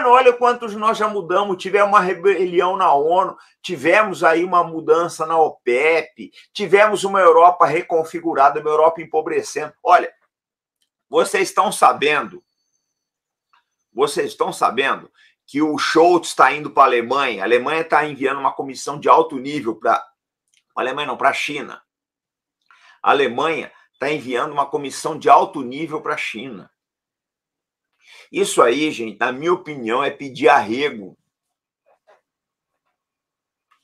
ano, olha quantos nós já mudamos. Tivemos uma rebelião na ONU, tivemos aí uma mudança na OPEP, tivemos uma Europa reconfigurada, uma Europa empobrecendo. Olha, vocês estão sabendo, vocês estão sabendo que o Schultz está indo para a Alemanha, a Alemanha está enviando uma comissão de alto nível para. A Alemanha não, para a China. A Alemanha está enviando uma comissão de alto nível para a China. Isso aí, gente, na minha opinião, é pedir arrego.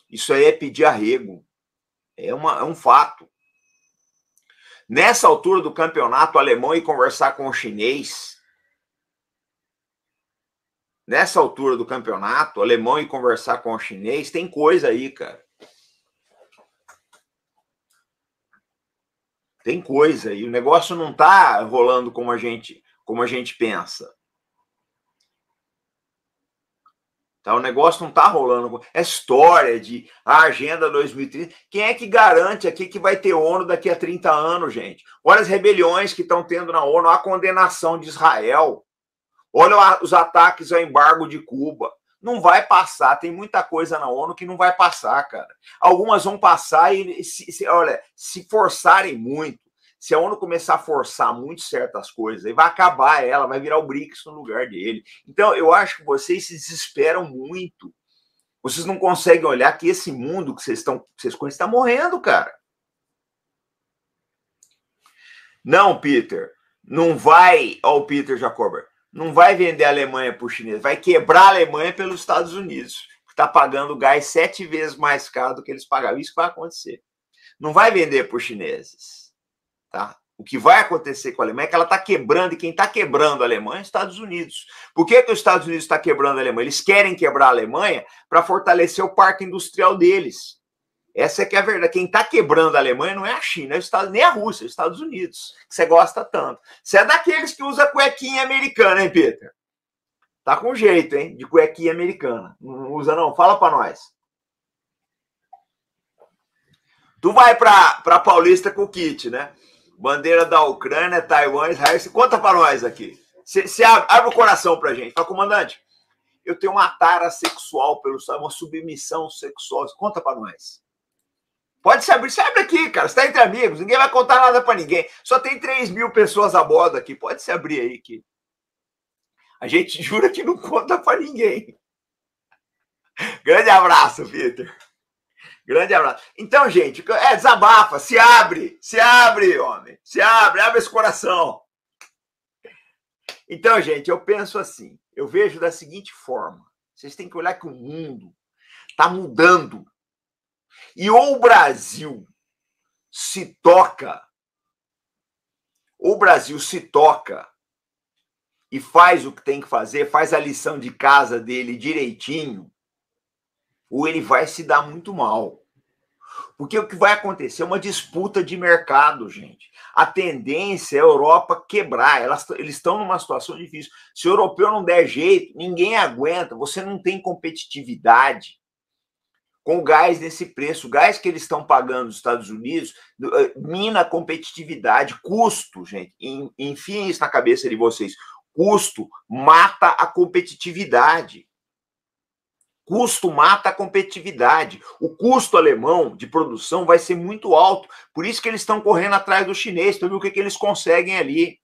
Isso aí é pedir arrego. É, uma, é um fato. Nessa altura do campeonato, alemão e conversar com o chinês. Nessa altura do campeonato, alemão e conversar com o chinês, tem coisa aí, cara. Tem coisa aí. O negócio não tá rolando como a gente, como a gente pensa. Tá? O negócio não está rolando. É história de ah, a Agenda 2030. Quem é que garante aqui que vai ter ONU daqui a 30 anos, gente? Olha as rebeliões que estão tendo na ONU, a condenação de Israel. Olha os ataques ao embargo de Cuba. Não vai passar, tem muita coisa na ONU que não vai passar, cara. Algumas vão passar e, se, se olha, se forçarem muito se a ONU começar a forçar muito certas coisas, aí vai acabar ela, vai virar o BRICS no lugar dele. Então, eu acho que vocês se desesperam muito. Vocês não conseguem olhar que esse mundo que vocês estão, vocês conhecem, está morrendo, cara. Não, Peter, não vai, ó, o Peter Jacober, não vai vender a Alemanha para o chinês, vai quebrar a Alemanha pelos Estados Unidos, que está pagando gás sete vezes mais caro do que eles pagavam. Isso vai acontecer. Não vai vender para os chineses Tá? O que vai acontecer com a Alemanha é que ela está quebrando, e quem está quebrando a Alemanha é os Estados Unidos. Por que, que os Estados Unidos estão tá quebrando a Alemanha? Eles querem quebrar a Alemanha para fortalecer o parque industrial deles. Essa é que é a verdade. Quem está quebrando a Alemanha não é a China, é Estados, nem a Rússia, é os Estados Unidos, que você gosta tanto. Você é daqueles que usa cuequinha americana, hein, Peter? Tá com jeito, hein? De cuequinha americana. Não usa, não? Fala para nós. Tu vai para Paulista com o kit, né? Bandeira da Ucrânia, Taiwan, Israel. conta para nós aqui. Você, abre, abre, o coração para a gente. Fala, comandante, eu tenho uma tara sexual pelo uma submissão sexual. Conta para nós. Pode se abrir, se abre aqui, cara. Está entre amigos, ninguém vai contar nada para ninguém. Só tem 3 mil pessoas a bordo aqui. Pode se abrir aí que a gente jura que não conta para ninguém. Grande abraço, Peter. Grande abraço. Então, gente, é desabafa, se abre, se abre, homem, se abre, abre esse coração. Então, gente, eu penso assim, eu vejo da seguinte forma: vocês têm que olhar que o mundo está mudando. E ou o Brasil se toca, ou o Brasil se toca e faz o que tem que fazer, faz a lição de casa dele direitinho, ou ele vai se dar muito mal. Porque o que vai acontecer é uma disputa de mercado, gente. A tendência é a Europa quebrar. Elas, eles estão numa situação difícil. Se o europeu não der jeito, ninguém aguenta. Você não tem competitividade com o gás nesse preço. O gás que eles estão pagando nos Estados Unidos eh, mina a competitividade. Custo, gente. Enfiem isso na cabeça de vocês. Custo mata a competitividade. Custo mata a competitividade. O custo alemão de produção vai ser muito alto. Por isso que eles estão correndo atrás do chinês, para ver o que, que eles conseguem ali.